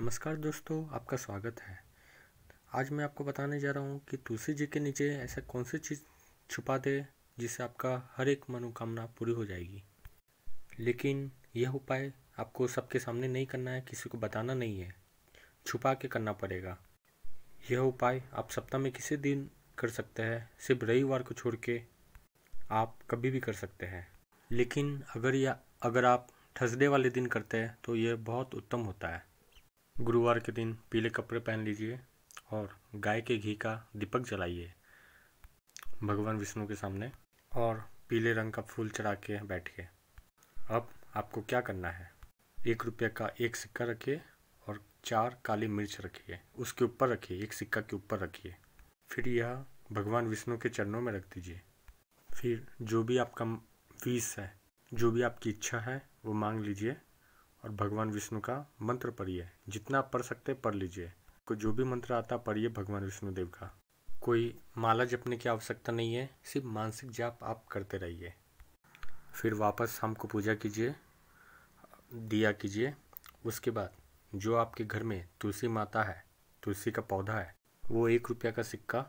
नमस्कार दोस्तों आपका स्वागत है आज मैं आपको बताने जा रहा हूँ कि तुलसी जी के नीचे ऐसा कौन सी चीज़ छुपा दे जिससे आपका हर एक मनोकामना पूरी हो जाएगी लेकिन यह उपाय आपको सबके सामने नहीं करना है किसी को बताना नहीं है छुपा के करना पड़ेगा यह उपाय आप सप्ताह में किसी दिन कर सकते हैं सिर्फ रविवार को छोड़ के आप कभी भी कर सकते हैं लेकिन अगर या अगर आप थर्सडे वाले दिन करते हैं तो यह बहुत उत्तम होता है गुरुवार के दिन पीले कपड़े पहन लीजिए और गाय के घी का दीपक जलाइए भगवान विष्णु के सामने और पीले रंग का फूल चढ़ा के बैठिए अब आपको क्या करना है एक रुपये का एक सिक्का रखिए और चार काली मिर्च रखिए उसके ऊपर रखिए एक सिक्का के ऊपर रखिए फिर यह भगवान विष्णु के चरणों में रख दीजिए फिर जो भी आपका फीस है जो भी आपकी इच्छा है वो मांग लीजिए और भगवान विष्णु का मंत्र पढ़िए जितना पढ़ सकते पढ़ लीजिए को जो भी मंत्र आता पढ़िए भगवान विष्णु देव का कोई माला जपने की आवश्यकता नहीं है सिर्फ मानसिक जाप आप करते रहिए फिर वापस शाम को पूजा कीजिए दिया कीजिए उसके बाद जो आपके घर में तुलसी माता है तुलसी का पौधा है वो एक रुपया का सिक्का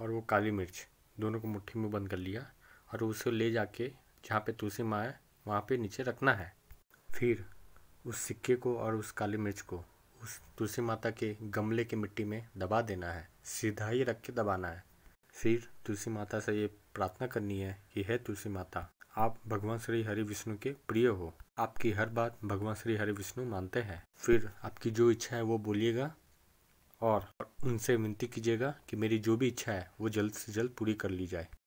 और वो काली मिर्च दोनों को मुट्ठी में बंद कर लिया और उसे ले जाके जहाँ पे तुलसी माँ है वहाँ पे नीचे रखना है फिर उस सिक्के को और उस काली मिर्च को उस तुलसी माता के गमले की मिट्टी में दबा देना है सीधा ही रख के दबाना है फिर तुलसी माता से ये प्रार्थना करनी है कि है तुलसी माता आप भगवान श्री हरि विष्णु के प्रिय हो आपकी हर बात भगवान श्री हरि विष्णु मानते हैं फिर आपकी जो इच्छा है वो बोलिएगा और उनसे विनती कीजिएगा कि मेरी जो भी इच्छा है वो जल्द से जल्द पूरी कर ली जाए